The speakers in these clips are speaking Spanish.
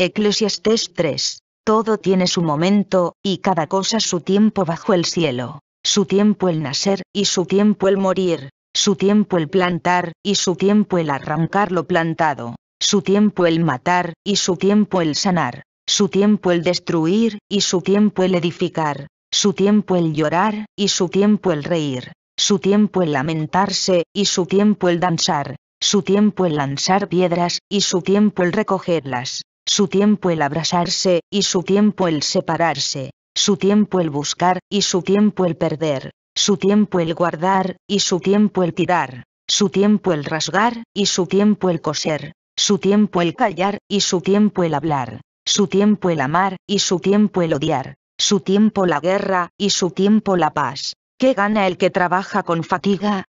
Eclesiastes 3. Todo tiene su momento, y cada cosa su tiempo bajo el cielo, su tiempo el nacer, y su tiempo el morir, su tiempo el plantar, y su tiempo el arrancar lo plantado, su tiempo el matar, y su tiempo el sanar, su tiempo el destruir, y su tiempo el edificar, su tiempo el llorar, y su tiempo el reír, su tiempo el lamentarse, y su tiempo el danzar, su tiempo el lanzar piedras, y su tiempo el recogerlas su tiempo el abrazarse, y su tiempo el separarse, su tiempo el buscar, y su tiempo el perder, su tiempo el guardar, y su tiempo el tirar, su tiempo el rasgar, y su tiempo el coser, su tiempo el callar, y su tiempo el hablar, su tiempo el amar, y su tiempo el odiar, su tiempo la guerra, y su tiempo la paz. ¿Qué gana el que trabaja con fatiga?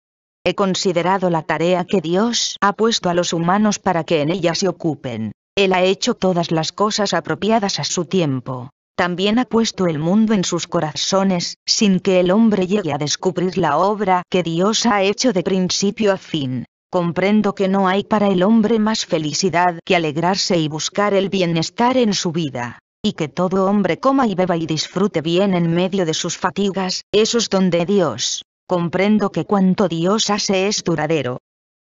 He considerado la tarea que Dios ha puesto a los humanos para que en ella se ocupen. Él ha hecho todas las cosas apropiadas a su tiempo. También ha puesto el mundo en sus corazones, sin que el hombre llegue a descubrir la obra que Dios ha hecho de principio a fin. Comprendo que no hay para el hombre más felicidad que alegrarse y buscar el bienestar en su vida. Y que todo hombre coma y beba y disfrute bien en medio de sus fatigas, eso es donde Dios. Comprendo que cuanto Dios hace es duradero.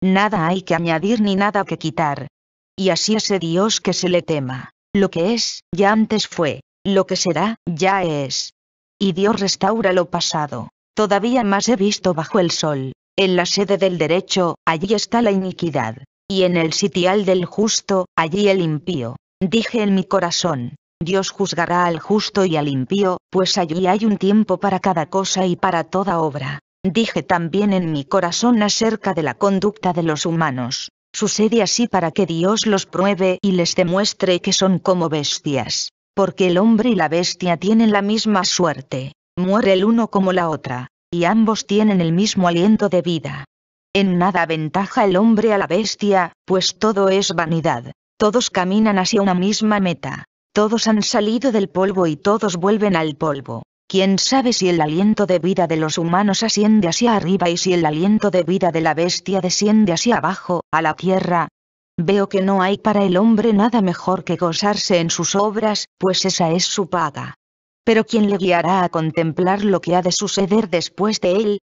Nada hay que añadir ni nada que quitar, y así ese Dios que se le tema, lo que es, ya antes fue, lo que será, ya es. Y Dios restaura lo pasado. Todavía más he visto bajo el sol, en la sede del derecho, allí está la iniquidad, y en el sitial del justo, allí el impío. Dije en mi corazón, Dios juzgará al justo y al impío, pues allí hay un tiempo para cada cosa y para toda obra. Dije también en mi corazón acerca de la conducta de los humanos, Sucede así para que Dios los pruebe y les demuestre que son como bestias. Porque el hombre y la bestia tienen la misma suerte. Muere el uno como la otra. Y ambos tienen el mismo aliento de vida. En nada aventaja el hombre a la bestia, pues todo es vanidad. Todos caminan hacia una misma meta. Todos han salido del polvo y todos vuelven al polvo. ¿Quién sabe si el aliento de vida de los humanos asciende hacia arriba y si el aliento de vida de la bestia desciende hacia abajo, a la tierra? Veo que no hay para el hombre nada mejor que gozarse en sus obras, pues esa es su paga. Pero ¿quién le guiará a contemplar lo que ha de suceder después de él?